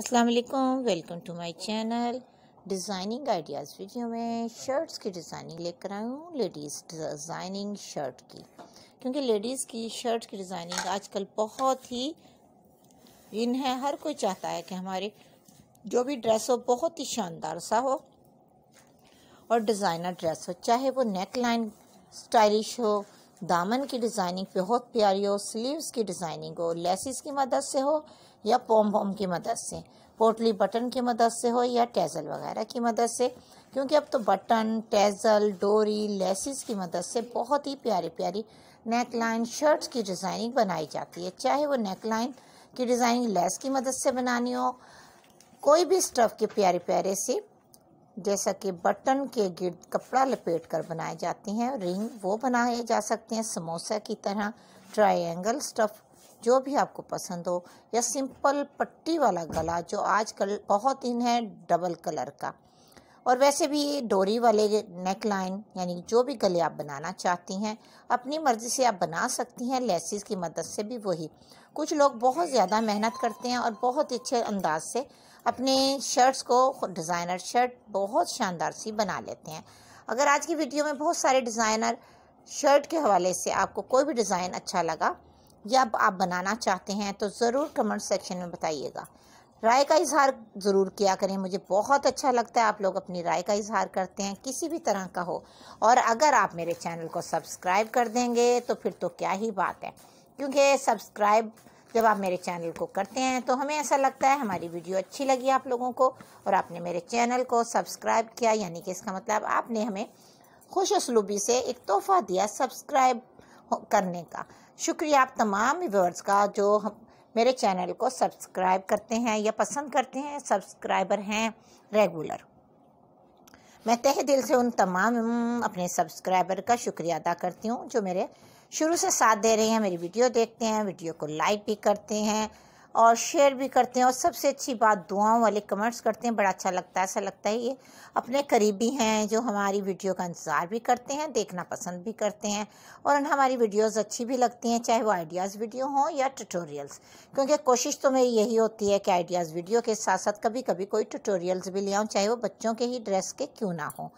अस्सलाम वालेकुम welcome to my channel designing ideas video में शर्ट्स की डिज़ाइनिंग लेकर आई हूँ लेडीज़ डिज़ाइनिंग शर्ट की क्योंकि लेडीज़ की शर्ट की डिज़ाइनिंग आजकल बहुत ही इन है हर कोई चाहता है कि हमारे जो भी ड्रेस हो बहुत ही शानदार सा हो और डिज़ाइनर ड्रेस हो चाहे वो नेक लाइन स्टाइलिश हो दामन की डिज़ाइनिंग बहुत प्यारी हो स्लीव्स की डिज़ाइनिंग हो लेसिस की मदद से हो या पोम पोम की मदद से पोटली बटन की मदद से हो या टेजल वगैरह की मदद से क्योंकि अब तो बटन टेजल डोरी लेसिस की मदद से बहुत ही प्यारी प्यारी नेक लाइन शर्ट्स की डिज़ाइनिंग बनाई जाती है चाहे वो नेक लाइन की डिज़ाइनिंग लेस की मदद से बनानी हो कोई भी स्टफ़ के प्यारे प्यारे से जैसा कि बटन के गिर्द कपड़ा लपेट कर बनाए जाते हैं रिंग वो बनाए जा सकते हैं समोसा की तरह ट्रायंगल स्टफ़ जो भी आपको पसंद हो या सिंपल पट्टी वाला गला जो आजकल बहुत इन है डबल कलर का और वैसे भी डोरी वाले नेक लाइन यानी जो भी गले आप बनाना चाहती हैं अपनी मर्ज़ी से आप बना सकती हैं लेसिस की मदद से भी वही कुछ लोग बहुत ज़्यादा मेहनत करते हैं और बहुत अच्छे अंदाज से अपने शर्ट्स को डिज़ाइनर शर्ट बहुत शानदार सी बना लेते हैं अगर आज की वीडियो में बहुत सारे डिज़ाइनर शर्ट के हवाले से आपको कोई भी डिज़ाइन अच्छा लगा या आप बनाना चाहते हैं तो ज़रूर कमेंट सेक्शन में बताइएगा राय का इजहार ज़रूर किया करें मुझे बहुत अच्छा लगता है आप लोग अपनी राय का इजहार करते हैं किसी भी तरह का हो और अगर आप मेरे चैनल को सब्सक्राइब कर देंगे तो फिर तो क्या ही बात है क्योंकि सब्सक्राइब जब आप मेरे चैनल को करते हैं तो हमें ऐसा लगता है हमारी वीडियो अच्छी लगी आप लोगों को और आपने मेरे चैनल को सब्सक्राइब किया यानी कि इसका मतलब आपने हमें खुश उसलूबी से एक तोहफ़ा दिया सब्सक्राइब करने का शुक्रिया आप तमाम व्यूअर्स का जो हम मेरे चैनल को सब्सक्राइब करते हैं या पसंद करते हैं सब्सक्राइबर हैं रेगुलर मैं तह दिल से उन तमाम अपने सब्सक्राइबर का शुक्रिया अदा करती हूँ जो मेरे शुरू से साथ दे रहे हैं मेरी वीडियो देखते हैं वीडियो को लाइक भी करते हैं और शेयर भी करते हैं और सबसे अच्छी बात दुआओं वाले कमेंट्स करते हैं बड़ा अच्छा लगता है ऐसा लगता है ये अपने करीबी हैं जो हमारी वीडियो का इंतज़ार भी करते हैं देखना पसंद भी करते हैं और हमारी वीडियोस अच्छी भी लगती हैं चाहे वो आइडियाज़ वीडियो हों या ट्यूटोरियल्स क्योंकि कोशिश तो मेरी यही होती है कि आइडियाज़ वीडियो के साथ साथ कभी कभी कोई ट्यूटोरियल्स भी ले आऊँ चाहे वो बच्चों के ही ड्रेस के क्यों ना हों